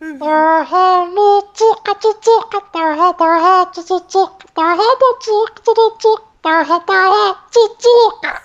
Der Hahn zuckt, zuckt, der Hahn, der Hahn, zuckt, der Hahn, zuckt, zuckt, der Hahn, der Hahn, zuckt.